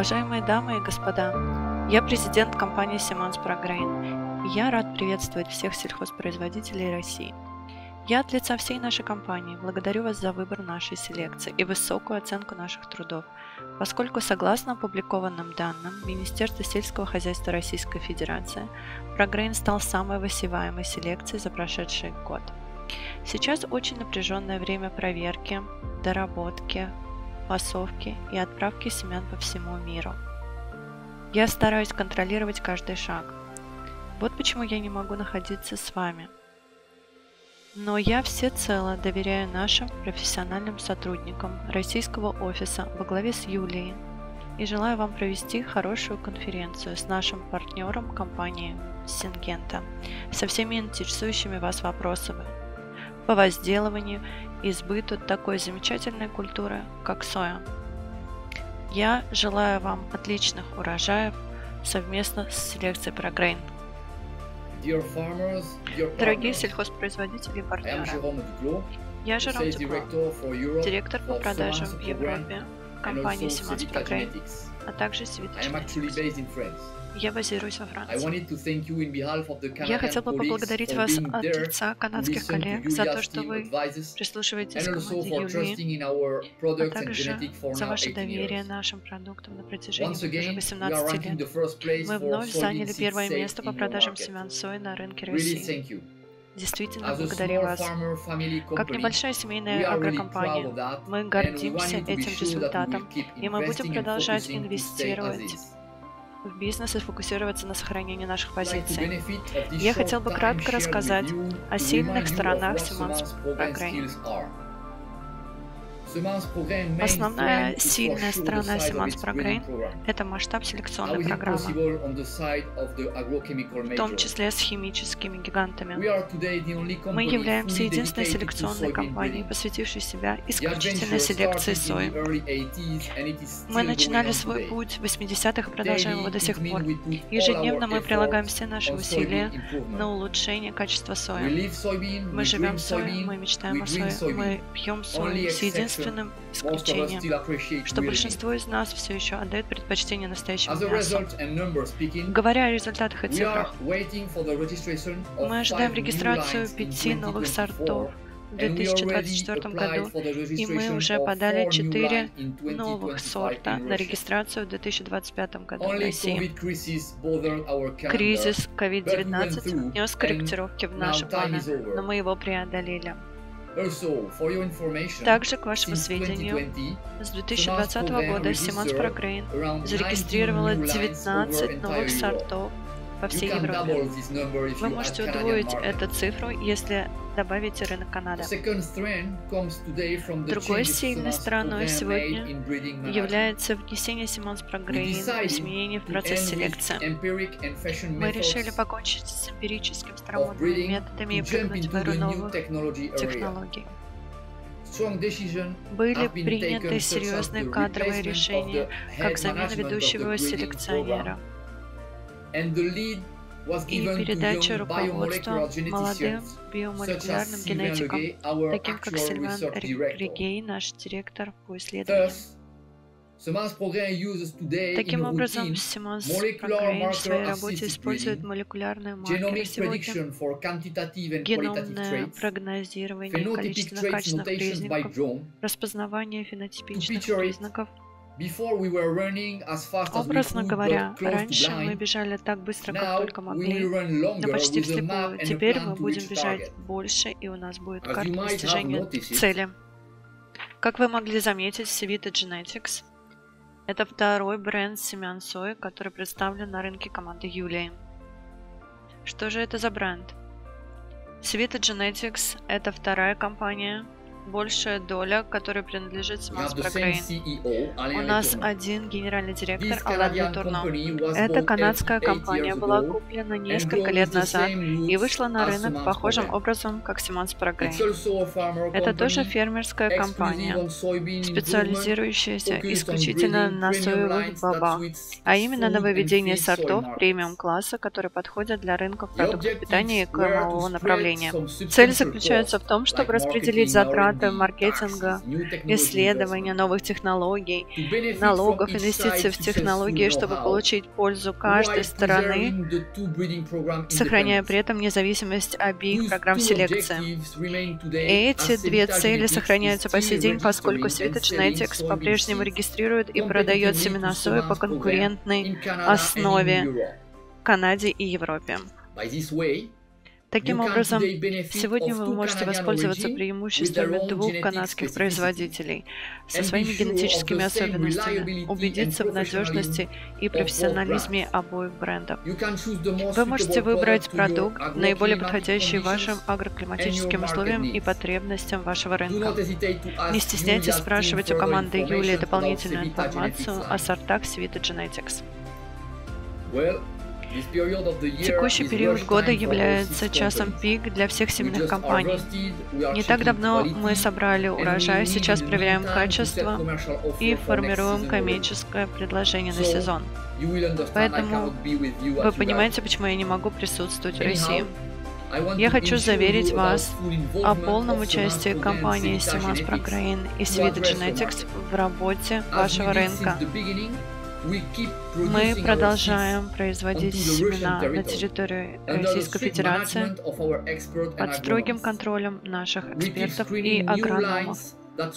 Уважаемые дамы и господа, я президент компании «Симонс Prograin. я рад приветствовать всех сельхозпроизводителей России. Я от лица всей нашей компании благодарю вас за выбор нашей селекции и высокую оценку наших трудов, поскольку согласно опубликованным данным Министерства сельского хозяйства Российской Федерации, Prograin стал самой высеваемой селекцией за прошедший год. Сейчас очень напряженное время проверки, доработки, массовки и отправки семян по всему миру. Я стараюсь контролировать каждый шаг. Вот почему я не могу находиться с вами. Но я всецело доверяю нашим профессиональным сотрудникам российского офиса во главе с Юлией и желаю вам провести хорошую конференцию с нашим партнером компании Сингента со всеми интересующими вас вопросами по возделыванию избыту такой замечательной культуры, как соя. Я желаю вам отличных урожаев совместно с селекцией ProGrain. Дорогие сельхозпроизводители и партнеры, я Жером Дюкло, директор по продажам в Европе компании Simons ProGrain а также святочный Я базируюсь во Франции. Я хотел бы поблагодарить вас от лица канадских коллег за то, что вы прислушиваетесь к команде Юли, а также за ваше доверие нашим продуктам на протяжении уже 18 лет. Мы вновь заняли первое место по продажам семян сои на рынке России. Действительно, а благодарю вас. Как небольшая семейная агрокомпания, мы гордимся этим результатом, и мы будем продолжать инвестировать в бизнес и фокусироваться на сохранении наших позиций. Я хотел бы кратко рассказать о сильных сторонах Siemens Progress Основная сильная сторона Siemens Прогрейн – это масштаб селекционной программы, в том числе с химическими гигантами. Мы являемся единственной селекционной компанией, посвятившей себя исключительно селекции сои. Мы начинали свой путь в 80-х и продолжаем его до сих пор. Ежедневно мы прилагаем все наши усилия на улучшение качества сои. Мы живем сои, мы мечтаем о сои, мы пьем сою с единственной единственным исключением, что большинство из нас все еще отдает предпочтение настоящим мясу. Говоря о результатах и цифрах, мы ожидаем регистрацию пяти новых сортов в 2024 году, и мы уже подали 4 новых сорта на регистрацию в 2025 году в России. Кризис COVID-19 нес корректировки в наши планы, но мы его преодолели. Также, к вашему сведению, с 2020 года Симонс Прогрейн зарегистрировала 19 новых сортов по всей Европе. Вы можете удвоить эту цифру, если добавить рынок Канады. Другой сильной стороной сегодня является внесение Симонс Прогрейн изменений в процесс селекции. Мы решили покончить с эмпирическим старомодными методами и прыгнуть в эру новых технологий были приняты серьезные кадровые решения как замена ведущего селекционера и передача руководства молодым биомолекулярным генетикам, таким как Сильван Ригей, наш директор по исследованиям. Таким образом, Симонс Прогрейн в своей работе использует молекулярные маркеры сегодня, геномное прогнозирование количественно-качественных признаков, распознавание фенотипических признаков, Образно говоря, раньше мы бежали так быстро, как только могли, но почти вслепую. Теперь мы будем бежать больше, и у нас будет карта достижения цели. Как вы могли заметить, Civita Genetics – это второй бренд семян сои, который представлен на рынке команды Юлии. Что же это за бренд? Civita Genetics – это вторая компания – большая доля, которая принадлежит Смас Прокраин. E а У нас один генеральный директор Алан Литурно. Эта канадская компания была куплена несколько лет назад и вышла на рынок похожим образом, как Симанс Прогрейн. Это тоже фермерская компания, специализирующаяся исключительно на соевых бобах, а именно на нововведение сортов премиум-класса, которые подходят для рынков продуктов питания и кормового направления. Цель заключается в том, чтобы распределить затраты охвата, маркетинга, исследования, новых технологий, налогов, инвестиций в технологии, чтобы получить пользу каждой стороны, сохраняя при этом независимость обеих программ селекции. Эти две цели сохраняются по сей день, поскольку Света Genetics по-прежнему регистрирует и продает семена сои по конкурентной основе в Канаде и Европе. Таким образом, сегодня вы можете воспользоваться преимуществами двух канадских производителей со своими генетическими особенностями, убедиться в надежности и профессионализме обоих брендов. Вы можете выбрать продукт, наиболее подходящий вашим агроклиматическим условиям и потребностям вашего рынка. Не стесняйтесь спрашивать у команды Юлии дополнительную информацию о сортах Свита Genetics. Well, Текущий период года является часом пик для всех семенных компаний. Не так давно мы собрали урожай, сейчас проверяем качество и формируем коммерческое предложение на сезон. Поэтому вы понимаете, почему я не могу присутствовать в России. Я хочу заверить вас о полном участии компании Simas Prograin и Svita Genetics в работе вашего рынка. Мы продолжаем производить семена на территории Российской Федерации под строгим контролем наших экспертов и агрономов.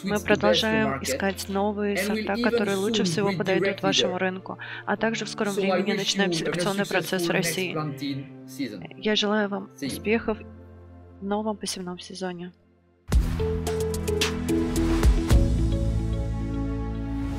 Мы продолжаем искать новые сорта, которые лучше всего подойдут вашему рынку, а также в скором времени начинаем селекционный процесс в России. Я желаю вам успехов в новом посевном сезоне. thank you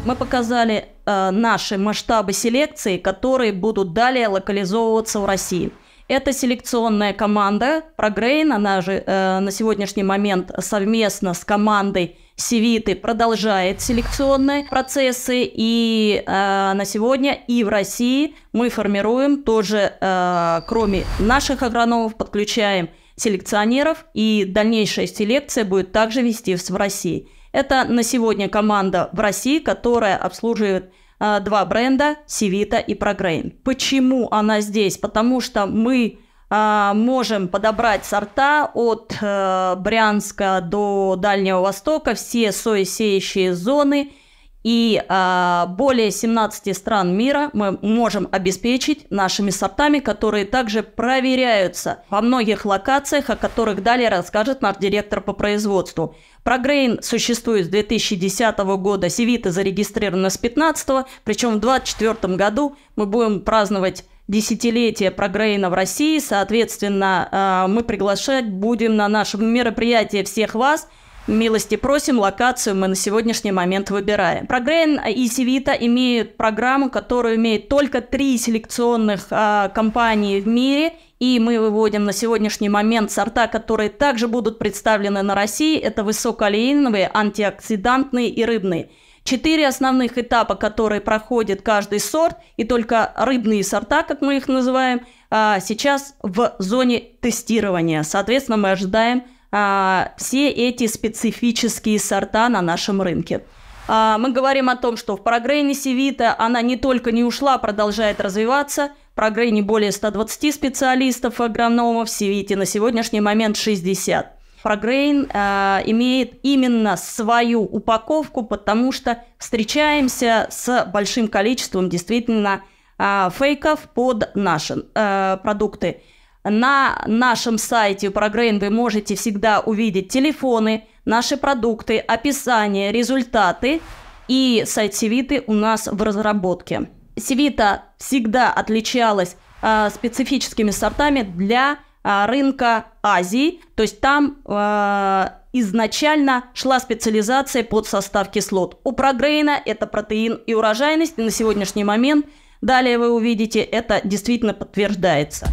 Мы показали э, наши масштабы селекции, которые будут далее локализовываться в России. Это селекционная команда Prograin, она же э, на сегодняшний момент совместно с командой Севиты продолжает селекционные процессы, и э, на сегодня и в России мы формируем тоже, э, кроме наших агрономов, подключаем селекционеров, и дальнейшая селекция будет также вести в России. Это на сегодня команда в России, которая обслуживает а, два бренда Севита и Прогрейн. Почему она здесь? Потому что мы а, можем подобрать сорта от э, Брянска до Дальнего Востока, все соесеющие зоны – и а, более 17 стран мира мы можем обеспечить нашими сортами, которые также проверяются во многих локациях, о которых далее расскажет наш директор по производству. Прогрейн существует с 2010 года, Севита зарегистрирована с 15, причем в 2024 году мы будем праздновать десятилетие прогрейна в России. Соответственно, а, мы приглашать будем на наше мероприятие всех вас – Милости просим, локацию мы на сегодняшний момент выбираем. Прогрейн и Севита имеют программу, которую имеет только три селекционных а, компании в мире, и мы выводим на сегодняшний момент сорта, которые также будут представлены на России. Это высокоалеиновые, антиоксидантные и рыбные. Четыре основных этапа, которые проходит каждый сорт, и только рыбные сорта, как мы их называем, а, сейчас в зоне тестирования. Соответственно, мы ожидаем а, все эти специфические сорта на нашем рынке. А, мы говорим о том, что в прогрейнисе Вита она не только не ушла, а продолжает развиваться. В прогрейне более 120 специалистов агрономов, в Севите на сегодняшний момент 60. Прогрейн э, имеет именно свою упаковку, потому что встречаемся с большим количеством действительно э, фейков под наши э, продукты. На нашем сайте ProGrain вы можете всегда увидеть телефоны, наши продукты, описание, результаты. И сайт Севиты у нас в разработке. Севита всегда отличалась э, специфическими сортами для э, рынка Азии. То есть там э, изначально шла специализация под состав кислот. У прогрейна это протеин и урожайность. И на сегодняшний момент, далее вы увидите, это действительно подтверждается.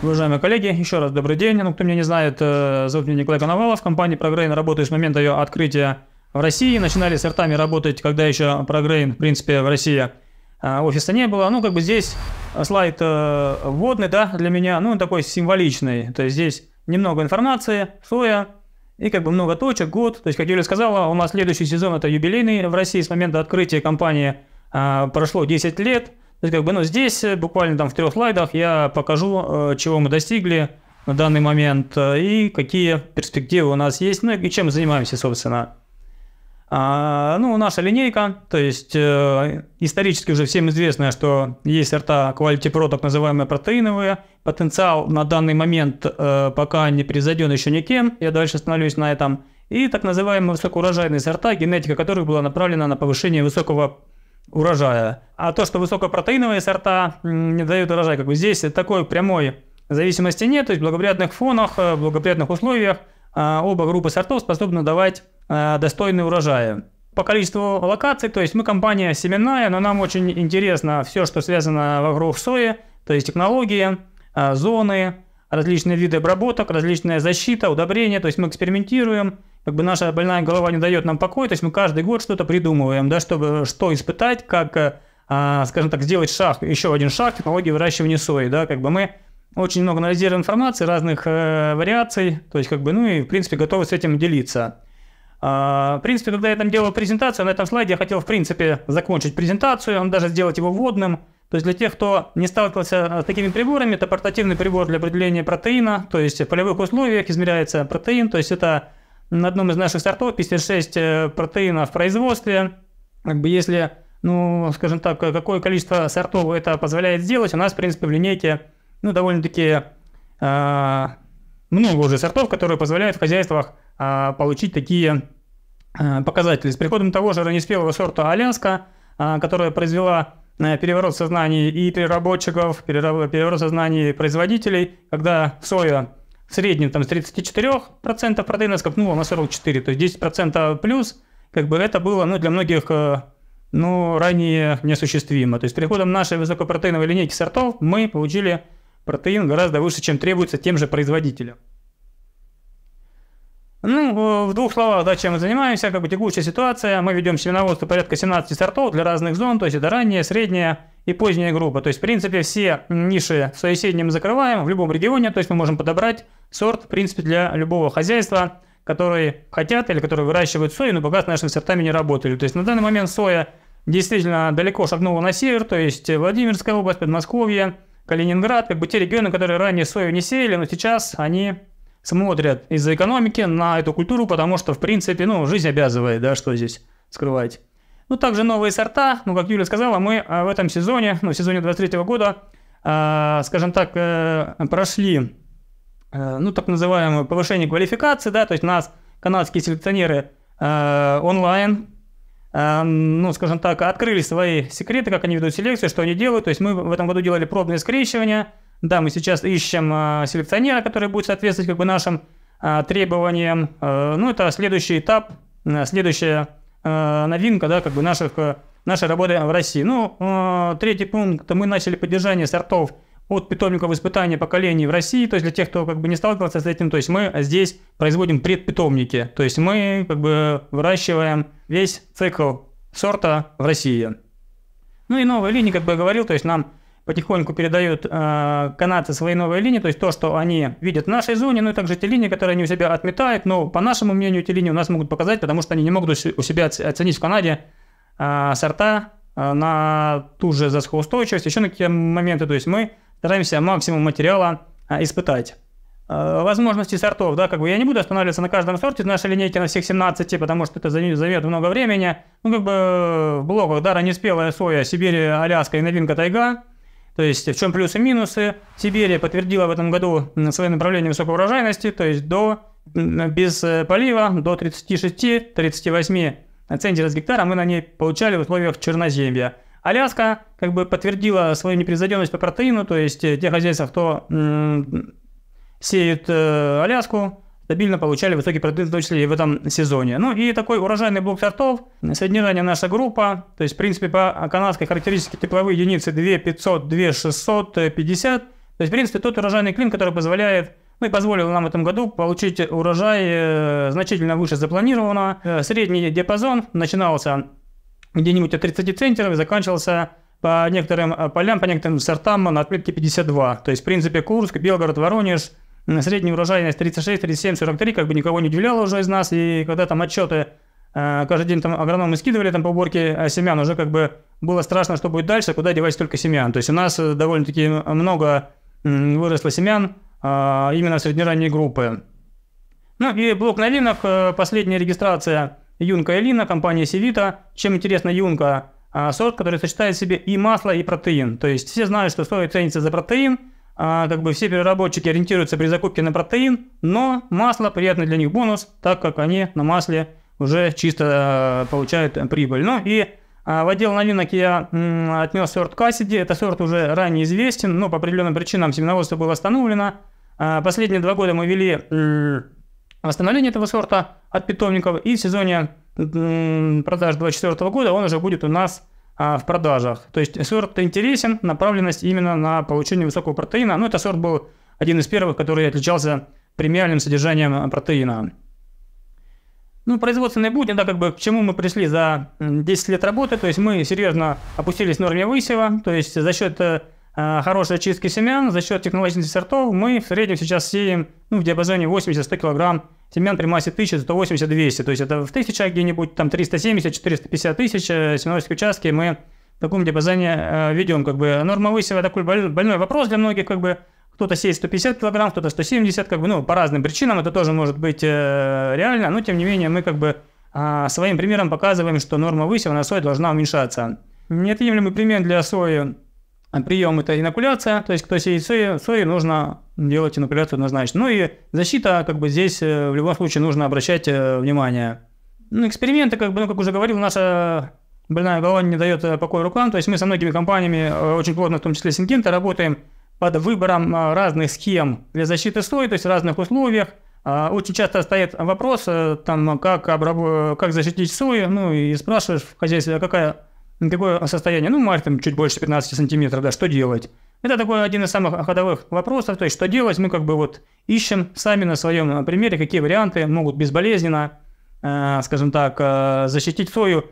Уважаемые коллеги, еще раз добрый день. Ну, кто меня не знает, э, зовут меня Николай Коновалов. В компании ProGrain работаю с момента ее открытия в России. Начинали с ртами работать, когда еще ProGrain, в принципе, в России э, офиса не было. Ну, как бы здесь э, слайд вводный, да, для меня, ну, он такой символичный. То есть здесь немного информации, соя и как бы много точек, год. То есть, как Юля сказала, у нас следующий сезон это юбилейный в России. С момента открытия компании прошло 10 лет – то есть, как бы, ну, здесь э, буквально там в трех слайдах я покажу, э, чего мы достигли на данный момент э, и какие перспективы у нас есть, ну и чем мы занимаемся, собственно. А, ну, наша линейка, то есть э, исторически уже всем известно, что есть сорта quality pro, так называемые протеиновые. Потенциал на данный момент э, пока не превзойден еще никем, я дальше остановлюсь на этом. И так называемые высокоурожайные сорта, генетика которых была направлена на повышение высокого урожая. А то, что высокопротеиновые сорта не дают урожай, как бы здесь такой прямой зависимости нет, то есть в благоприятных фонах, э, в благоприятных условиях э, оба группы сортов способны давать э, достойные урожаи. По количеству локаций, то есть мы компания семенная, но нам очень интересно все, что связано вокруг сои, то есть технологии, зоны, различные виды обработок, различная защита, удобрения, то есть мы экспериментируем, как бы наша больная голова не дает нам покоя, то есть мы каждый год что-то придумываем, да, чтобы что испытать, как, э, а, скажем так, сделать шаг, еще один шаг технологии выращивания сои, да, как бы мы очень много анализируем информации, разных э, вариаций, то есть как бы, ну и в принципе готовы с этим делиться. А, в принципе, когда я там делал презентацию, на этом слайде я хотел, в принципе, закончить презентацию, он даже сделать его вводным, то есть для тех, кто не сталкивался э, с такими приборами, это портативный прибор для определения протеина, то есть в полевых условиях измеряется протеин, то есть это на одном из наших сортов 56 э, протеина в производстве. Как бы если, ну, скажем так, какое количество сортов это позволяет сделать, у нас, в принципе, в линейке, ну, довольно-таки э, много уже сортов, которые позволяют в хозяйствах э, получить такие э, показатели. С приходом того же раннеспелого сорта «Аляска», э, которая произвела Э, переворот сознания и переработчиков, переворот сознания производителей, когда соя в среднем там, с 34% протеина скопнула на 44%, то есть 10% плюс, как бы это было ну, для многих э, ну, ранее неосуществимо. То есть с приходом нашей высокопротеиновой линейки сортов мы получили протеин гораздо выше, чем требуется тем же производителям. Ну, э, в двух словах, да, чем мы занимаемся, как бы текущая ситуация. Мы ведем семеноводство порядка 17 сортов для разных зон, то есть это ранняя, средняя и поздняя группа. То есть, в принципе, все ниши в соседнем закрываем в любом регионе, то есть мы можем подобрать сорт, в принципе, для любого хозяйства, которые хотят или которые выращивают сою, но пока с нашими сортами не работали. То есть на данный момент соя действительно далеко шагнула на север, то есть Владимирская область, Подмосковье, Калининград, как бы те регионы, которые ранее сою не сеяли, но сейчас они смотрят из-за экономики на эту культуру, потому что, в принципе, ну, жизнь обязывает, да, что здесь скрывать. Ну, также новые сорта, ну, как Юля сказала, мы а, в этом сезоне, ну, в сезоне 23 года, э, скажем так, э, прошли, э, ну, так называемое повышение квалификации, да, то есть нас канадские селекционеры э, онлайн, э, ну, скажем так, открыли свои секреты, как они ведут селекцию, что они делают, то есть мы в этом году делали пробные скрещивания, да, мы сейчас ищем а, селекционера, который будет соответствовать как бы нашим а, требованиям. Э, ну, это следующий этап, э, следующая э, новинка, да, как бы наших, нашей работы в России. Ну, третий пункт, мы начали поддержание сортов от питомников испытания поколений в России, то есть для тех, кто как бы не сталкивался с этим, то есть мы здесь производим предпитомники, то есть мы как бы выращиваем весь цикл сорта в России. Ну и новая линия, как бы я говорил, то есть нам потихоньку передают э, канадцы свои новые линии, то есть то, что они видят в нашей зоне, ну и также те линии, которые они у себя отметают, но по нашему мнению эти линии у нас могут показать, потому что они не могут у себя оценить в Канаде э, сорта э, на ту же засухоустойчивость, еще на какие моменты, то есть мы стараемся максимум материала э, испытать. Э, возможности сортов, да, как бы я не буду останавливаться на каждом сорте нашей линейки, на всех 17, потому что это займет много времени. Ну, как бы в блоках, да, неспелая соя, Сибирь, Аляска и новинка тайга – то есть в чем плюсы и минусы? Сибирия подтвердила в этом году свое направление высокой урожайности, то есть до, без э, полива до 36-38 центнеров с гектара мы на ней получали в условиях черноземья. Аляска как бы подтвердила свою непревзойденность по протеину, то есть э, те хозяйства, кто сеют э, Аляску, стабильно получали высокие продукты, в том числе и в этом сезоне. Ну и такой урожайный блок сортов, соединение наша группа, то есть, в принципе, по канадской характеристике тепловые единицы 2500, 2650, э, то есть, в принципе, тот урожайный клин, который позволяет ну и позволил нам в этом году получить урожай э, значительно выше запланированного. Э, средний диапазон начинался где-нибудь от 30 центнеров и заканчивался по некоторым полям, по некоторым сортам на отметке 52. То есть, в принципе, Курск, Белгород, Воронеж – средняя урожайность 36, 37, 43, как бы никого не удивляло уже из нас, и когда там отчеты э, каждый день там агрономы скидывали там по уборке а семян, уже как бы было страшно, что будет дальше, куда девать столько семян. То есть у нас э, довольно-таки много выросло семян а, именно среднеранней группы. Ну и блок на линах, э, последняя регистрация Юнка и Лина, компания Севита. Чем интересна Юнка? А, сорт, который сочетает в себе и масло, и протеин. То есть все знают, что соя ценится за протеин – а, как бы все переработчики ориентируются при закупке на протеин, но масло приятный для них бонус, так как они на масле уже чисто а, получают прибыль. Ну и а, в отдел новинок я отнес сорт Кассиди. Это сорт уже ранее известен, но по определенным причинам семеноводство было остановлено. Последние два года мы вели восстановление этого сорта от питомников, и в сезоне продаж 2024 года он уже будет у нас а, в продажах. То есть сорт интересен, направленность именно на получение высокого протеина. Ну, это сорт был один из первых, который отличался премиальным содержанием а, протеина. Ну, производственные будни, да, как бы к чему мы пришли за 10 лет работы, то есть мы серьезно опустились в норме высева, то есть за счет э, а, хорошей очистки семян, за счет технологичности сортов мы в среднем сейчас сеем ну, в диапазоне 80-100 килограмм. Семян при массе 1000 это 80-200, то есть это в тысячах где-нибудь там 370-450 тысяч э, семеновских участки мы в таком диапазоне э, ведем. Как бы норма высева такой больной вопрос для многих, как бы кто-то сеет 150 килограмм, кто-то 170, как бы, ну, по разным причинам это тоже может быть э, реально, но тем не менее мы как бы э, своим примером показываем, что норма высева на сой должна уменьшаться. Неотъемлемый пример для сои а, Прием – это инокуляция, то есть кто сеет сои, сои, нужно делать инокуляцию однозначно. Ну и защита, как бы здесь э, в любом случае нужно обращать э, внимание. Ну, эксперименты, как бы, ну, как уже говорил, наша больная голова не дает э, покоя рукам, то есть мы со многими компаниями, очень плотно, в том числе Сингента, работаем под выбором разных схем для защиты сои, то есть в разных условиях. А, очень часто стоит вопрос, там, как, обраб... как защитить сои, ну и спрашиваешь в хозяйстве, а какая Какое состояние? Ну, марь там чуть больше 15 сантиметров, да, что делать? Это такой один из самых ходовых вопросов, то есть что делать, мы как бы вот ищем сами на своем э, примере, какие варианты могут безболезненно, э, скажем так, э, защитить сою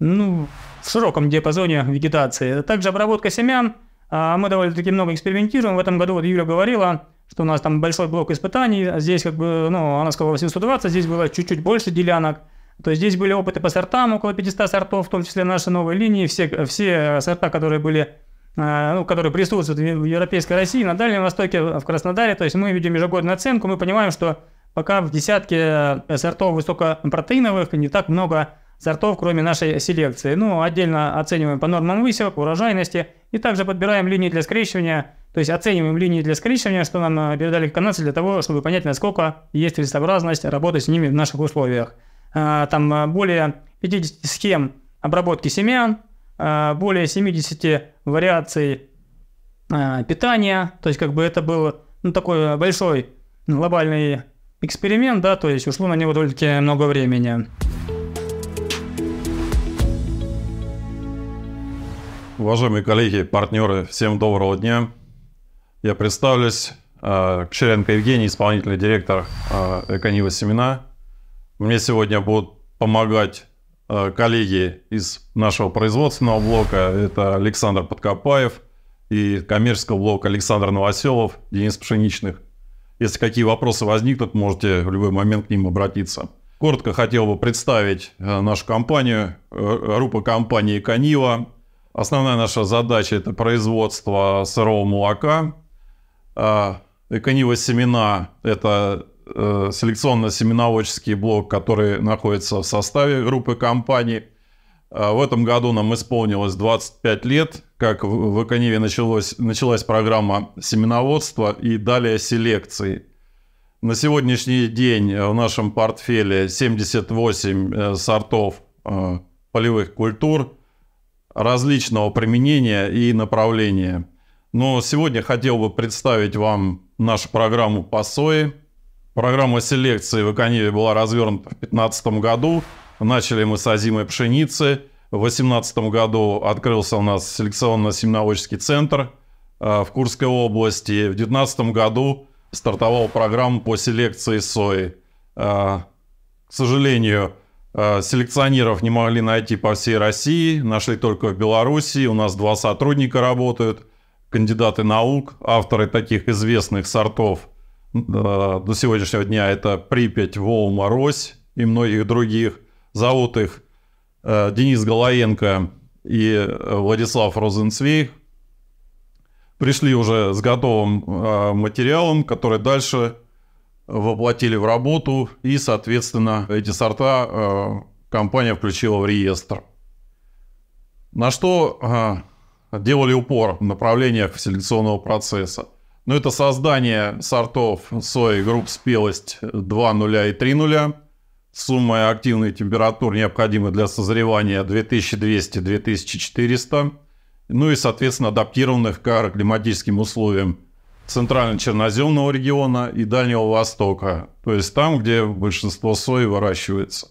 ну, в широком диапазоне вегетации. Также обработка семян, э, мы довольно-таки много экспериментируем, в этом году вот Юля говорила, что у нас там большой блок испытаний, здесь как бы, ну, она сказала 820, здесь было чуть-чуть больше делянок, то есть здесь были опыты по сортам, около 500 сортов, в том числе наши новые линии, все, все сорта, которые были э, ну, которые присутствуют в Европейской России, на Дальнем Востоке, в Краснодаре. То есть мы видим ежегодную оценку, мы понимаем, что пока в десятке э, сортов высокопротеиновых не так много сортов, кроме нашей селекции. Ну, отдельно оцениваем по нормам высевок, урожайности, и также подбираем линии для скрещивания, то есть оцениваем линии для скрещивания, что нам э, передали канадцы для того, чтобы понять, насколько есть целесообразность работать с ними в наших условиях. Э, там э, более 50 схем обработки семян, э, более 70 вариаций питания, то есть как бы это был ну, такой большой глобальный эксперимент, да, то есть ушло на него довольно-таки много времени. Уважаемые коллеги, партнеры, всем доброго дня. Я представлюсь. Кширенко Евгений, исполнительный директор Эконива Семена. Мне сегодня будут помогать э, коллеги из нашего производственного блока. Это Александр Подкопаев и коммерческого блока Александр Новоселов, Денис Пшеничных. Если какие вопросы возникнут, можете в любой момент к ним обратиться. Коротко хотел бы представить э, нашу компанию, э, группа компании «Канива». Основная наша задача – это производство сырого молока. «Канива семена» – это Э, селекционно-семеноводческий блок, который находится в составе группы компаний. А в этом году нам исполнилось 25 лет, как в, в началось, началась программа семеноводства и далее селекции. На сегодняшний день в нашем портфеле 78 э, сортов э, полевых культур различного применения и направления. Но сегодня хотел бы представить вам нашу программу по сое – Программа селекции в Иконеве была развернута в 2015 году. Начали мы с озимой пшеницы. В 2018 году открылся у нас селекционно-семеноводческий центр э, в Курской области. В 2019 году стартовал программа по селекции сои. Э, к сожалению, э, селекционеров не могли найти по всей России, нашли только в Беларуси. У нас два сотрудника работают, кандидаты наук, авторы таких известных сортов – Э, до сегодняшнего дня это Припять, Волма, Рось и многих других. Зовут их э, Денис Голоенко и э, Владислав Розенцвей. Пришли уже с готовым материалом, который дальше воплотили в работу, и, соответственно, эти сорта компания включила в реестр. На что делали упор в направлениях селекционного процесса – ну, это создание сортов сои групп спелость 2.0 и 3.0. Сумма активных температур, необходимая для созревания, 2200-2400. Ну и, соответственно, адаптированных к климатическим условиям центрально-черноземного региона и Дальнего Востока. То есть там, где большинство сои выращивается.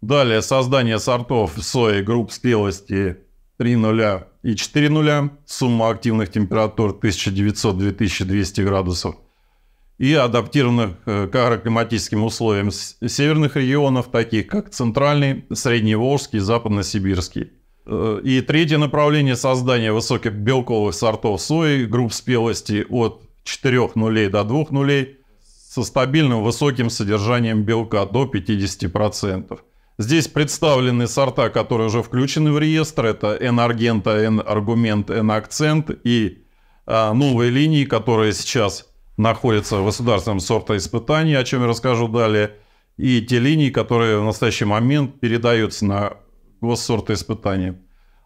Далее создание сортов сои групп спелости 3.0 и 4 нуля, сумма активных температур 1900-2200 градусов, и адаптированных э, к агроклиматическим условиям северных регионов, таких как Центральный, Средневолжский, Западносибирский. Э, и третье направление – создания высоких белковых сортов сои, групп спелости от 4 нулей до 2 нулей, со стабильным высоким содержанием белка до 50%. Здесь представлены сорта, которые уже включены в реестр. Это N-аргента, N-аргумент, N-акцент и а, новые линии, которые сейчас находятся в государственном сортоиспытании, о чем я расскажу далее, и те линии, которые в настоящий момент передаются на госсортоиспытание.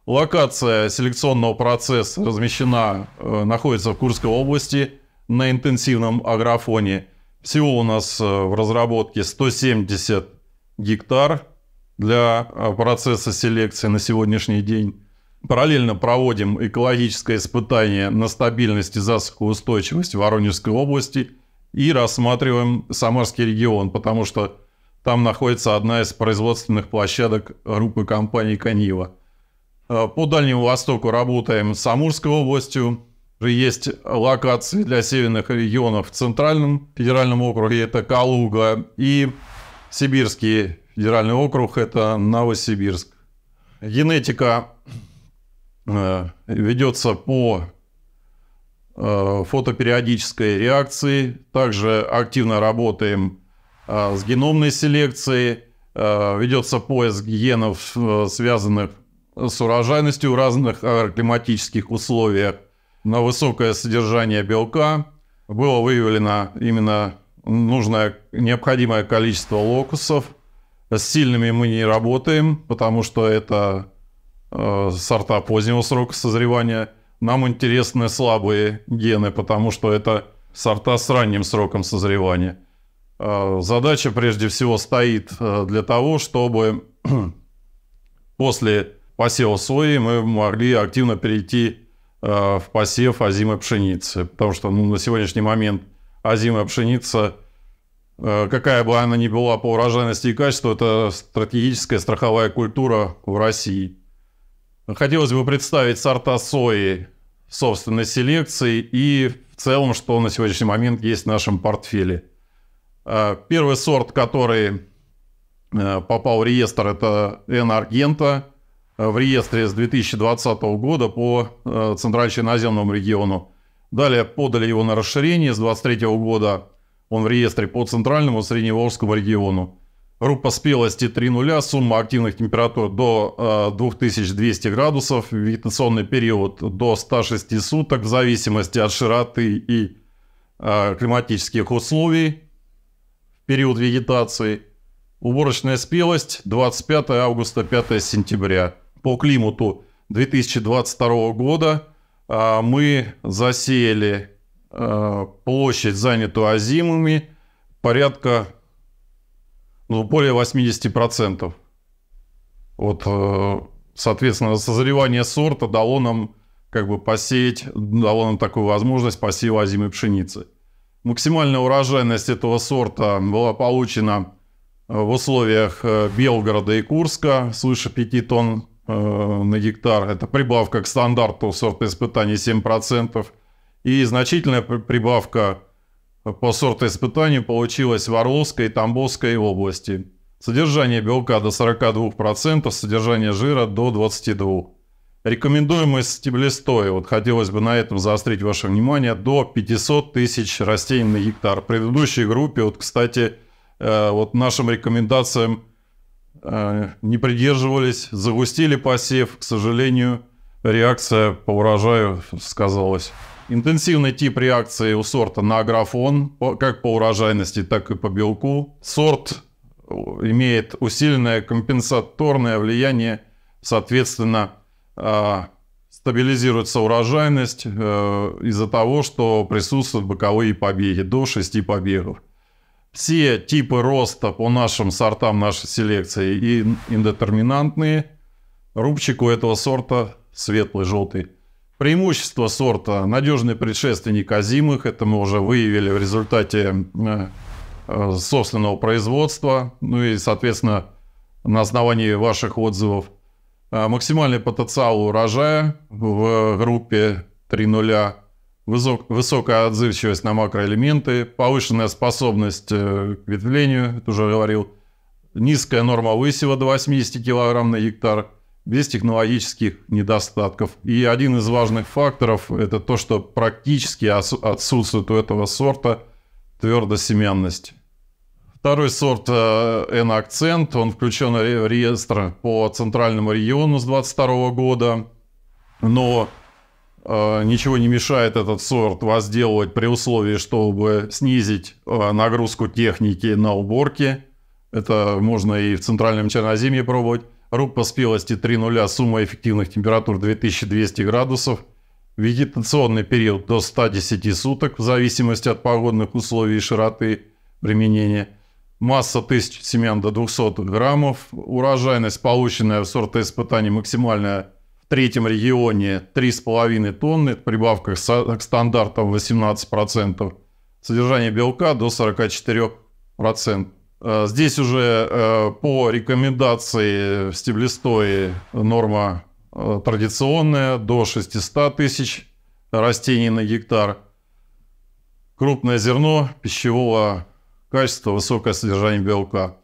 Локация селекционного процесса размещена, э, находится в Курской области на интенсивном агрофоне. Всего у нас э, в разработке 170 гектар для а, процесса селекции на сегодняшний день. Параллельно проводим экологическое испытание на стабильность и засухоустойчивость в Воронежской области и рассматриваем Самарский регион, потому что там находится одна из производственных площадок группы компании «Канива». А, по Дальнему Востоку работаем с Амурской областью. Есть локации для северных регионов в Центральном федеральном округе, это Калуга и Сибирский федеральный округ – это Новосибирск. Генетика э, ведется по э, фотопериодической реакции. Также активно работаем э, с геномной селекцией. Ведется поиск генов, связанных с урожайностью в разных климатических условиях на высокое содержание белка. Было выявлено именно нужное, необходимое количество локусов – с сильными мы не работаем, потому что это э, сорта позднего срока созревания. Нам интересны слабые гены, потому что это сорта с ранним сроком созревания. Э, задача прежде всего стоит э, для того, чтобы после посева сои мы могли активно перейти э, в посев озимой пшеницы, потому что ну, на сегодняшний момент озимая пшеница – Э, какая бы она ни была по урожайности и качеству, это стратегическая страховая культура в России. Хотелось бы представить сорта сои собственной селекции и в целом, что на сегодняшний момент есть в нашем портфеле. Э, первый сорт, который э, попал в реестр, это N Аргента в реестре с 2020 года по центрально наземному региону. Далее подали его на расширение с 2023 года он в реестре по центральному средневолжскому региону. Группа спелости 3.0, сумма активных температур до э, 2200 градусов, вегетационный период до 106 суток в зависимости от широты и э, климатических условий в период вегетации. Уборочная спелость 25 августа 5 сентября. По климату 2022 года э, мы засеяли Э, площадь, занятую озимыми, порядка ну, более 80%. Вот, э, соответственно, созревание сорта дало нам как бы посеять, дало нам такую возможность посева озимой пшеницы. Максимальная урожайность этого сорта была получена э, в условиях Белгорода и Курска, свыше 5 тонн на гектар. Это прибавка к стандарту сорта испытаний 7%. И значительная прибавка по сорту испытаний получилась в Орловской и Тамбовской области. Содержание белка до 42%, содержание жира до 22%. Рекомендуемость стеблестоя, вот хотелось бы на этом заострить ваше внимание, до 500 тысяч растений на гектар. В предыдущей группе, вот, кстати, э, вот нашим рекомендациям э, не придерживались, загустили посев, к сожалению, реакция по урожаю э, сказалась. Интенсивный тип реакции у сорта на аграфон, как по урожайности, так и по белку. Сорт э, имеет усиленное компенсаторное влияние, соответственно, э, стабилизируется урожайность э, из-за того, что присутствуют боковые побеги до 6 побегов. Все типы роста по нашим сортам нашей селекции и индетерминантные. Рубчик у этого сорта светлый, желтый. Преимущество сорта – надежный предшественник озимых, это мы уже выявили в результате э, э, собственного производства, ну и, соответственно, на основании ваших отзывов. Э, максимальный потенциал урожая в группе 3.0, высок, высокая отзывчивость на макроэлементы, повышенная способность к ветвлению, это уже говорил, низкая норма высева до 80 кг на гектар – без технологических недостатков. И один из важных факторов – это то, что практически отсутствует у этого сорта твердосемянность. Второй сорт э, N-акцент, он включен в реестр по центральному региону с 22 года, но э, ничего не мешает этот сорт возделывать при условии, чтобы снизить э, нагрузку техники на уборке. Это можно и в центральном Черноземье пробовать. Рук поспелости 3.0, сумма эффективных температур 2200 градусов, вегетационный период до 110 суток в зависимости от погодных условий и широты применения, масса тысяч семян до 200 граммов, урожайность, полученная в сортоиспытании максимальная в третьем регионе 3,5 тонны, прибавка к стандартам 18%, содержание белка до 44%. Э, здесь уже э, по рекомендации стеблестой норма э, традиционная, до 600 тысяч растений на гектар. Крупное зерно пищевого качества, высокое содержание белка.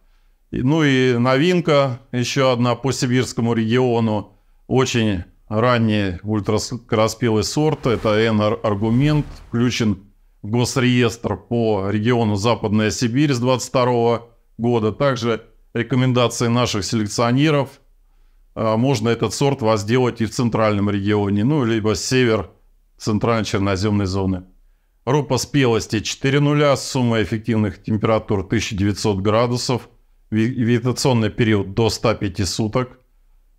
Ну и новинка, еще одна по сибирскому региону, очень ранние ультраскороспелые сорт, это N-аргумент, включен госреестр по региону Западная Сибирь с 22 года. Также рекомендации наших селекционеров. А, можно этот сорт возделать и в центральном регионе, ну, либо север центральной черноземной зоны. Ропа спелости 4.0, сумма эффективных температур 1900 градусов, вегетационный период до 105 суток –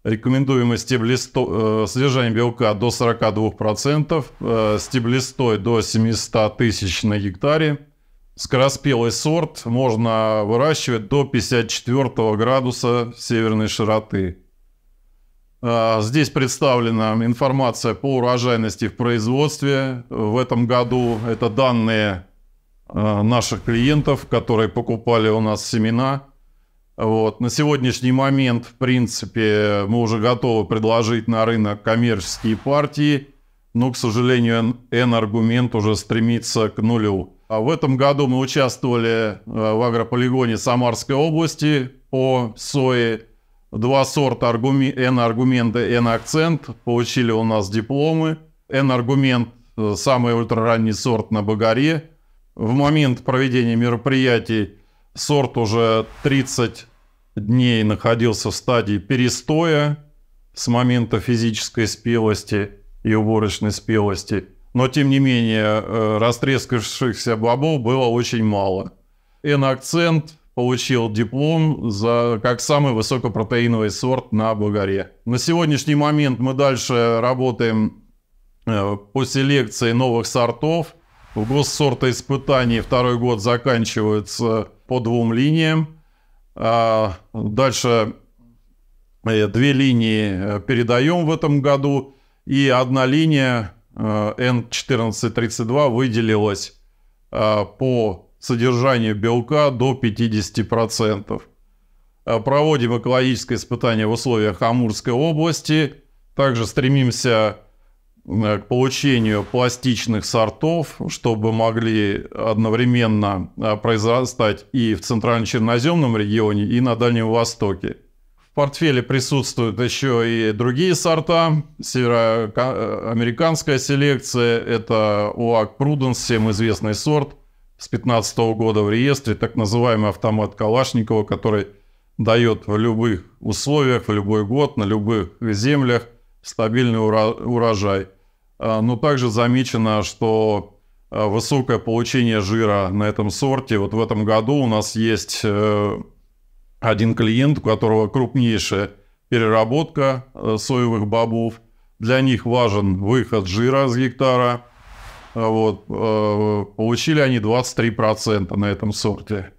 рекомендуемый стеблесто... Э, содержание белка до 42%, э, стеблестой до 700 тысяч на гектаре. Скороспелый сорт можно выращивать до 54 градуса северной широты. Э, здесь представлена информация по урожайности в производстве. В этом году это данные наших клиентов, которые покупали у нас семена – вот. На сегодняшний момент, в принципе, мы уже готовы предложить на рынок коммерческие партии, но, к сожалению, N-аргумент уже стремится к нулю. А в этом году мы участвовали э, в агрополигоне Самарской области по сои Два сорта аргуми... N-аргумента, N-акцент. Получили у нас дипломы. N-аргумент э, – самый ультраранний сорт на Багаре. В момент проведения мероприятий Сорт уже 30 дней находился в стадии перестоя с момента физической спелости и уборочной спелости. Но, тем не менее, э, растрескавшихся бобов было очень мало. Н-акцент получил диплом за, как самый высокопротеиновый сорт на Бугаре. На сегодняшний момент мы дальше работаем э, по селекции новых сортов. В госсортоиспытании второй год заканчиваются по двум линиям. А, дальше э, две линии э, передаем в этом году. И одна линия N1432 э, выделилась по содержанию белка до 50%. Проводим экологическое испытание в условиях Амурской области. Также стремимся Э, к получению пластичных сортов, чтобы могли одновременно э, произрастать и в центрально-черноземном регионе, и на Дальнем Востоке. В портфеле присутствуют еще и другие сорта. Североамериканская селекция – это УАК Пруденс, всем известный сорт, с 15 года в реестре, так называемый автомат Калашникова, который дает в любых условиях, в любой год, на любых землях стабильный урожай – а, но также замечено, что а, высокое получение жира на этом сорте. Вот в этом году у нас есть э, один клиент, у которого крупнейшая переработка э, соевых бобов. Для них важен выход жира с гектара. А вот. Э, получили они 23% на этом сорте.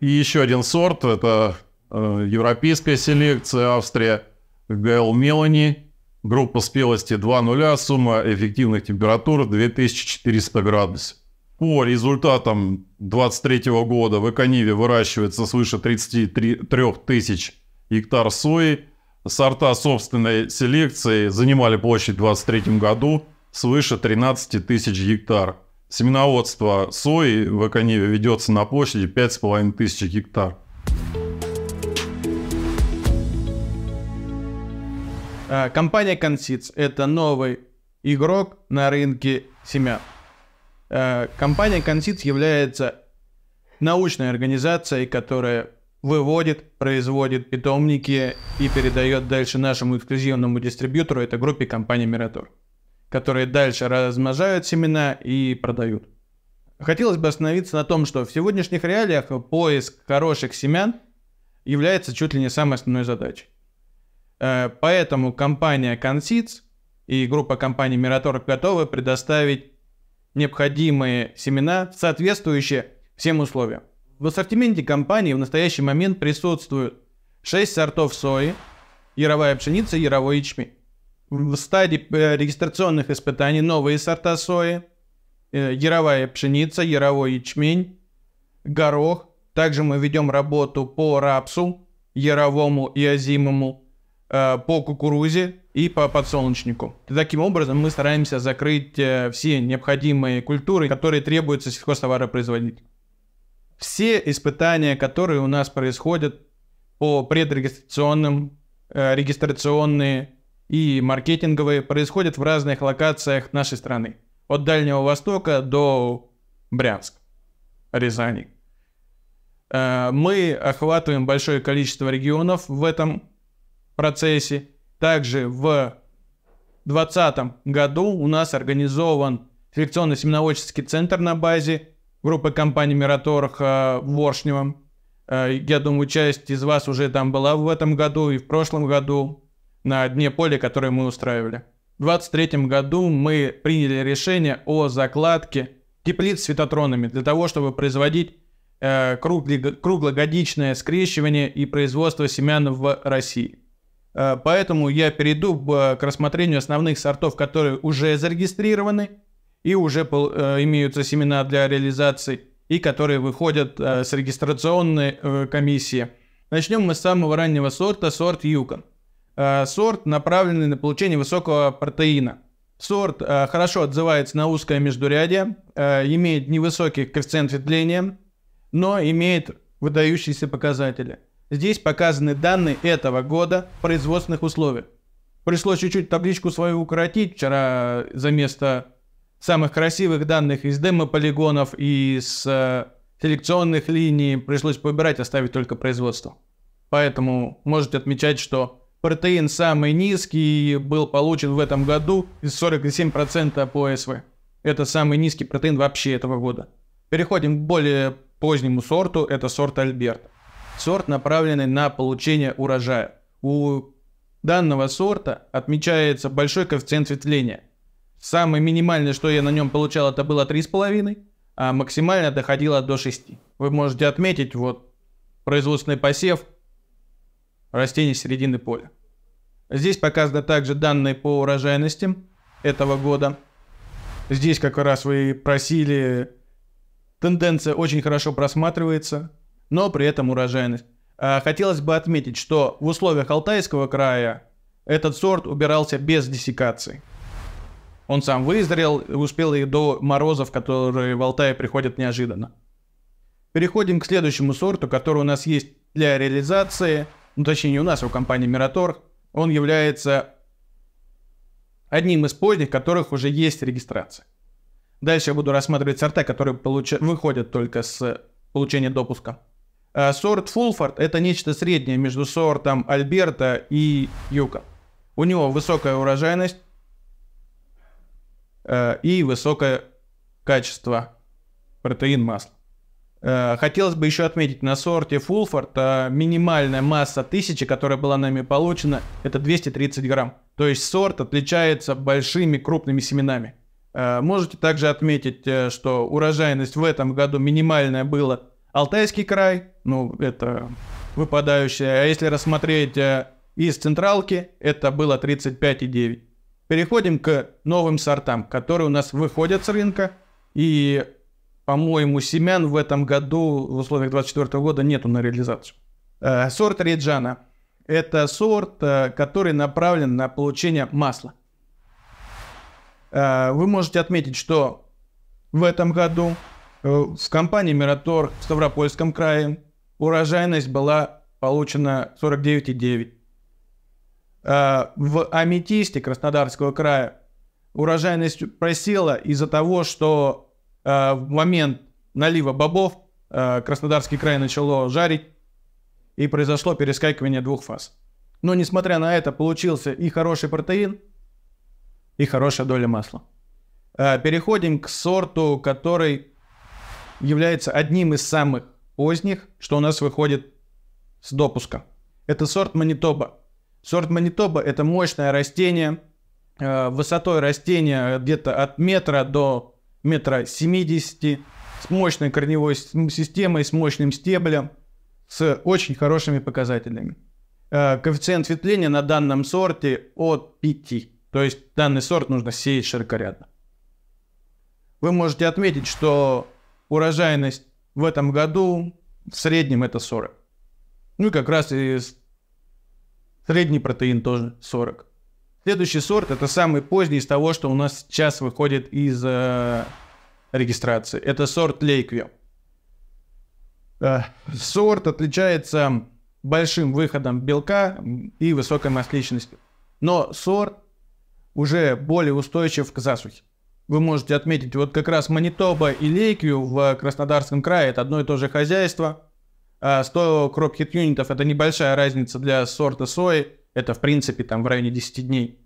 И еще один сорт – это европейская селекция Австрия ГЛ Мелани – группа спелости 2.0, сумма эффективных температур 2400 градусов. По результатам 2023 года в Экониве выращивается свыше 33 тысяч гектар сои. Сорта собственной селекции занимали площадь в 2023 году свыше 13 тысяч гектар. Семеноводство сои в Экониве ведется на площади 5,5 тысяч гектар. Э, компания Conceits – это новый игрок на рынке семян. Э, компания Conceits является научной организацией, которая выводит, производит питомники и передает дальше нашему эксклюзивному дистрибьютору, это группе компании Миратор, которые дальше размножают семена и продают. Хотелось бы остановиться на том, что в сегодняшних реалиях поиск хороших семян является чуть ли не самой основной задачей. Э, поэтому компания Consits и группа компаний Мираторг готовы предоставить необходимые семена, соответствующие всем условиям. В ассортименте компании в настоящий момент присутствуют 6 сортов сои, яровая пшеница, яровой ячмень. В стадии э, регистрационных испытаний новые сорта сои, э, яровая пшеница, яровой ячмень, горох. Также мы ведем работу по рапсу, яровому и озимому Э, по кукурузе и по подсолнечнику. таким образом мы стараемся закрыть э, все необходимые культуры, которые требуются сельхозтоваропроизводителю. Все испытания, которые у нас происходят по предрегистрационным, э, регистрационные и маркетинговые, происходят в разных локациях нашей страны. От Дальнего Востока до Брянск, Рязани. Мы охватываем большое количество регионов в этом процессе. Также в 2020 году у нас организован селекционно-семеноводческий центр на базе группы компаний «Мираторг» э, в Воршневом. Э, я думаю, часть из вас уже там была в этом году и в прошлом году на дне поля, которое мы устраивали. В 2023 году мы приняли решение о закладке теплиц с фитотронами для того, чтобы производить э, круглогодичное скрещивание и производство семян в России. Э, поэтому я перейду э, к рассмотрению основных сортов, которые уже зарегистрированы и уже э, имеются семена для реализации, и которые выходят с регистрационной комиссии. Начнем мы с самого раннего сорта, сорт Юкон. Сорт, направленный на получение высокого протеина. Сорт хорошо отзывается на узкое междурядье, имеет невысокий коэффициент ветвления, но имеет выдающиеся показатели – Здесь показаны данные этого года производственных условий. Пришлось чуть-чуть табличку свою укоротить. Вчера за место самых красивых данных из демо-полигонов и с э, селекционных линий пришлось выбирать, оставить только производство. Поэтому можете отмечать, что протеин самый низкий был получен в этом году из 47% по СВ. Это самый низкий протеин вообще этого года. Переходим к более позднему сорту, это сорт Альберта сорт, направленный на получение урожая. У данного сорта отмечается большой коэффициент ветвления. Самое минимальное, что я на нем получал, это было 3,5, а максимально доходило до 6. Вы можете отметить, вот, производственный посев растений середины поля. Здесь показаны также данные по урожайности этого года. Здесь, как раз вы просили, тенденция очень хорошо просматривается но при этом урожайность. А, хотелось бы отметить, что в условиях Алтайского края этот сорт убирался без десекации. Он сам вызрел и успел и до морозов, которые в Алтае приходят неожиданно. Переходим к следующему сорту, который у нас есть для реализации, ну точнее не у нас, а у компании Мираторг. Он является одним из поздних, которых уже есть регистрация. Дальше я буду рассматривать сорта, которые получ... выходят только с получения допуска. Э, сорт Фулфорд – это нечто среднее между сортом Альберта и Юка. У него высокая урожайность э, и высокое качество протеин масла. Э, хотелось бы еще отметить, на сорте Фулфорд минимальная масса тысячи, которая была нами получена, это 230 грамм. То есть сорт отличается большими крупными семенами. Можете также отметить, что урожайность в этом году минимальная была Алтайский край, ну, это выпадающее. А если рассмотреть э, из централки, это было 35,9. Переходим к новым сортам, которые у нас выходят с рынка. И, по-моему, семян в этом году, в условиях 2024 года, нету на реализацию. Э, сорт Реджана. Это сорт, э, который направлен на получение масла. Вы можете отметить, что в этом году Э, в компании «Мираторг» в Ставропольском крае урожайность была получена 49,9. Э, в Аметисте Краснодарского края урожайность просела из-за того, что э, в момент налива бобов Краснодарский край начало жарить, и произошло перескакивание двух фаз. Но несмотря на это, получился и хороший протеин, и хорошая доля масла. Переходим к сорту, который является одним из самых поздних, что у нас выходит с допуска. Это сорт Манитоба. Сорт Манитоба – это мощное растение, э, высотой растения где-то от метра до метра 70, с мощной корневой системой, с мощным стеблем, с очень хорошими показателями. Э, коэффициент ветвления на данном сорте от 5. То есть данный сорт нужно сеять широкорядно. Вы можете отметить, что урожайность в этом году в среднем это 40. Ну и как раз и средний протеин тоже 40. Следующий сорт это самый поздний из того, что у нас сейчас выходит из э, регистрации. Это сорт Лейквио. Э, сорт отличается большим выходом белка и высокой масличностью. Но сорт уже более устойчив к засухе вы можете отметить, вот как раз Манитоба и Лейкью в Краснодарском крае, это одно и то же хозяйство. А Стоило кроп хит юнитов, это небольшая разница для сорта сои, это в принципе там в районе 10 дней.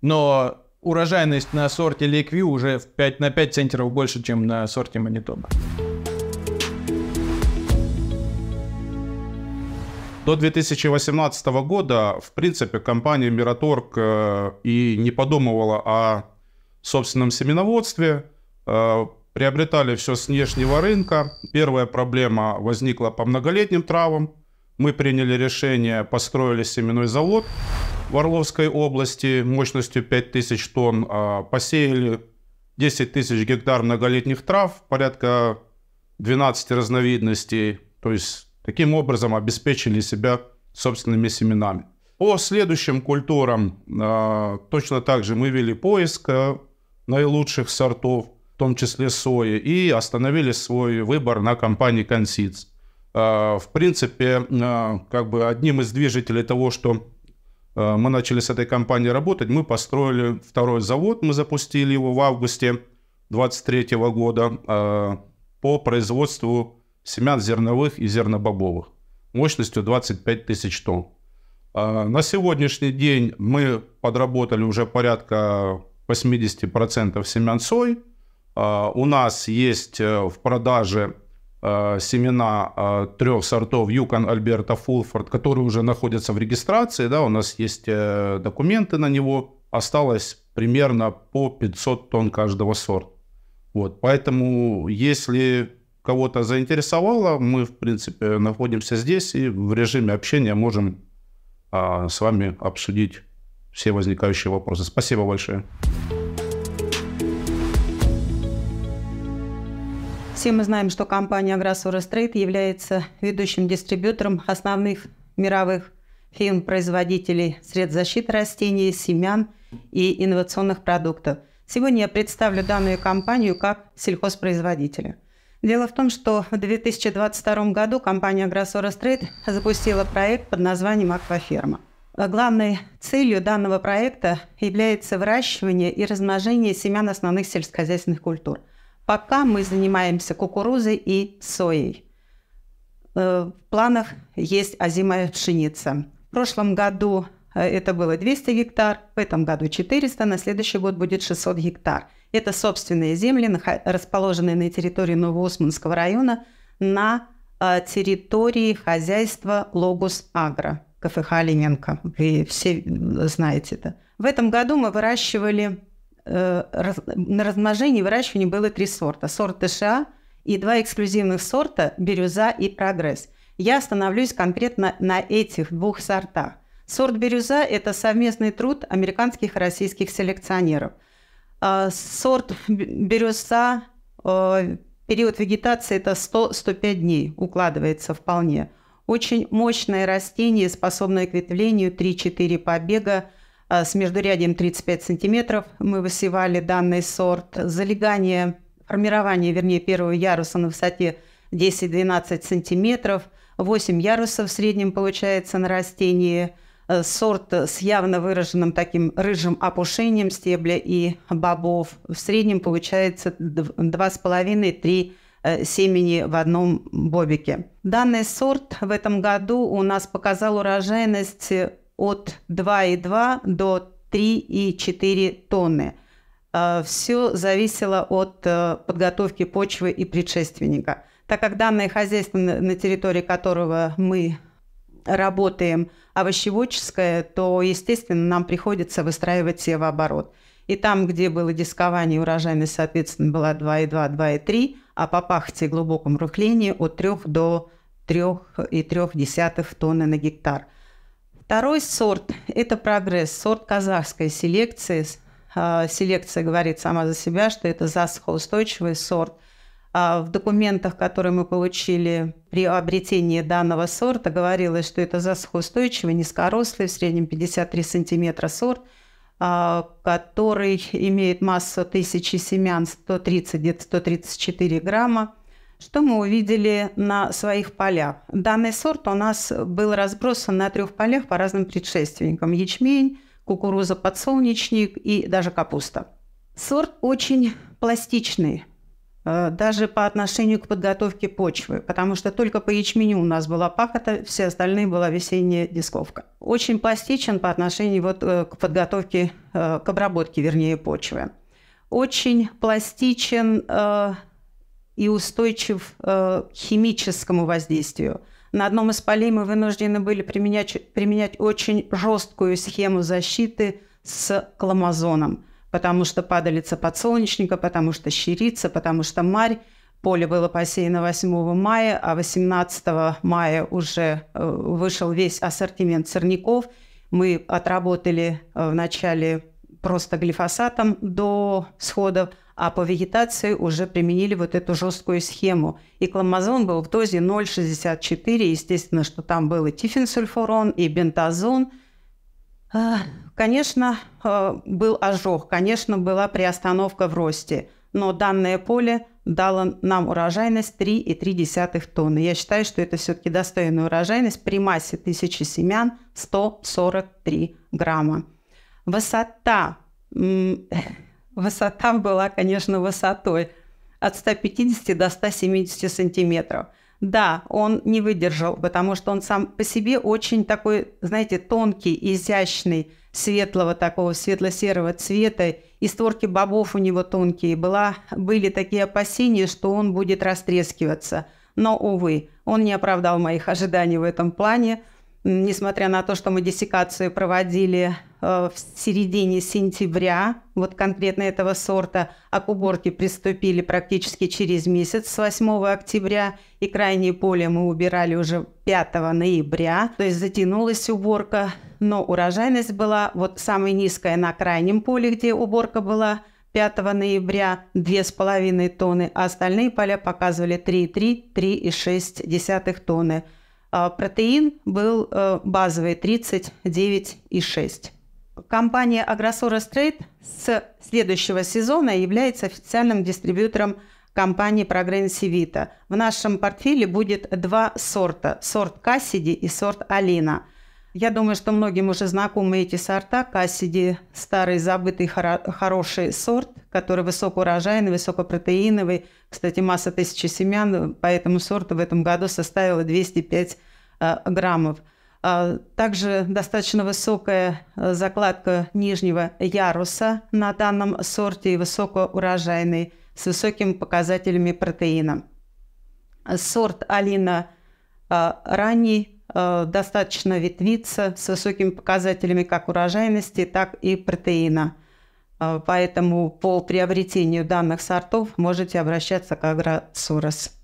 Но урожайность на сорте Лейквью уже в 5, на 5 центнеров больше, чем на сорте Манитоба. До 2018 года, в принципе, компания Мираторг э, и не подумывала о собственном семеноводстве, э, приобретали все с внешнего рынка. Первая проблема возникла по многолетним травам. Мы приняли решение, построили семенной завод в Орловской области мощностью 5000 тонн, э, посеяли 10 тысяч гектар многолетних трав, порядка 12 разновидностей. То есть таким образом обеспечили себя собственными семенами. По следующим культурам э, точно так же мы вели поиск, наилучших сортов, в том числе сои, и остановили свой выбор на компании Consids. А, в принципе, а, как бы одним из движителей того, что а, мы начали с этой компании работать, мы построили второй завод, мы запустили его в августе 2023 года по производству семян зерновых и зернобобовых мощностью 25 тысяч тонн. На сегодняшний день мы подработали уже порядка 80% семян сой. А, у нас есть э, в продаже э, семена э, трех сортов Юкон, Альберта, Фулфорд, которые уже находятся в регистрации. Да, у нас есть документы на него. Осталось примерно по 500 тонн каждого сорта. Вот, поэтому если кого-то заинтересовало, мы, в принципе, находимся здесь и в режиме общения можем а, с вами обсудить все возникающие вопросы. Спасибо большое. Все мы знаем, что компания Agrasura Trade является ведущим дистрибьютором основных мировых фирм-производителей средств защиты растений, семян и инновационных продуктов. Сегодня я представлю данную компанию как сельхозпроизводителя. Дело в том, что в 2022 году компания Agrasura Trade запустила проект под названием «Акваферма». Э, главной целью данного проекта является выращивание и размножение семян основных сельскохозяйственных культур. Пока мы занимаемся кукурузой и соей. Э, в планах есть озимая пшеница. В прошлом году э, это было 200 гектар, в этом году 400, на следующий год будет 600 гектар. Это собственные земли, расположенные на территории Новоусманского района, на территории хозяйства Логус Агро. КФХ Алименко. Вы все знаете это. В этом году мы выращивали, э, на размножении и было три сорта. Сорт ТША и два эксклюзивных сорта – бирюза и прогресс. Я остановлюсь конкретно на этих двух сортах. Сорт бирюза – это совместный труд американских и российских селекционеров. А сорт бирюза, э, период вегетации – это 100-105 дней, укладывается вполне – очень мощное растение, способное к ветвлению 3-4 побега э, с междурядием 35 сантиметров. Мы высевали данный сорт. Залегание, формирование, вернее, первого яруса на высоте 10-12 сантиметров. 8 ярусов в среднем получается на растении. Э, сорт с явно выраженным таким рыжим опушением стебля и бобов. В среднем получается 2,5-3 см Э, семени в одном бобике. Данный сорт в этом году у нас показал урожайность э, от 2,2 до 3,4 тонны. Э, все зависело от подготовки почвы и предшественника. Так как данное хозяйство, на территории которого мы работаем овощеводческое, то, естественно, нам приходится выстраивать все в оборот. И там, где было дискование, урожайность, соответственно, была 2,2, 2,3, а по пахте глубоком рыхлении от 3 до 3,3 тонны на гектар. Второй сорт – это прогресс, сорт казахской селекции. А, селекция говорит сама за себя, что это засухоустойчивый сорт. А в документах, которые мы получили при обретении данного сорта, говорилось, что это засухоустойчивый, низкорослый, в среднем 53 сантиметра сорт – а, который имеет массу тысячи семян 130-134 грамма. Что мы увидели на своих полях? Данный сорт у нас был разбросан на трех полях по разным предшественникам. Ячмень, кукуруза, подсолнечник и даже капуста. Сорт очень пластичный, Э, даже по отношению к подготовке почвы, потому что только по ячменю у нас была пахота, все остальные была весенняя дисковка. Очень пластичен по отношению вот э, к подготовке, э, к обработке, вернее, почвы. Очень пластичен и устойчив к химическому воздействию. На одном из полей мы вынуждены были применять, применять очень жесткую схему защиты с кламазоном – потому что падалица подсолнечника, потому что щерица, потому что марь. Поле было посеяно 8 мая, а 18 мая уже э, вышел весь ассортимент сорняков. Мы отработали э, вначале просто глифосатом до сходов, а по вегетации уже применили вот эту жесткую схему. И кламазон был в дозе 0,64, естественно, что там был и тифенсульфурон, и бентазон а, – Конечно, э, был ожог, конечно, была приостановка в росте, но данное поле дало нам урожайность 3,3 тонны. Я считаю, что это все-таки достойная урожайность при массе 1000 семян 143 грамма. Высота, высота была, конечно, высотой от 150 до 170 сантиметров – да, он не выдержал, потому что он сам по себе очень такой, знаете, тонкий, изящный, светлого такого, светло-серого цвета. И створки бобов у него тонкие. Была, были такие опасения, что он будет растрескиваться. Но, увы, он не оправдал моих ожиданий в этом плане несмотря на то, что мы диссекацию проводили э, в середине сентября, вот конкретно этого сорта, а к уборке приступили практически через месяц, с 8 октября, и крайнее поле мы убирали уже 5 ноября, то есть затянулась уборка, но урожайность была вот самая низкая на крайнем поле, где уборка была 5 ноября 2,5 тонны, а остальные поля показывали 3,3, 3,6 тонны. А, протеин был э, базовый 39,6. Компания Agrosora Straight с следующего сезона является официальным дистрибьютором компании Прогренси Vita. В нашем портфеле будет два сорта. Сорт Кассиди и сорт Алина. Я думаю, что многим уже знакомы эти сорта. Кассиди – старый, забытый, хоро- хороший сорт который высокоурожайный, высокопротеиновый. Кстати, масса тысячи семян по этому сорту в этом году составила 205 э, граммов. Э, также достаточно высокая э, закладка нижнего яруса на данном сорте и высокоурожайный с высокими показателями протеина. Сорт Алина ранний, достаточно ветвится с высокими показателями как урожайности, так и протеина. А, поэтому по приобретению данных сортов можете обращаться к Агросурос.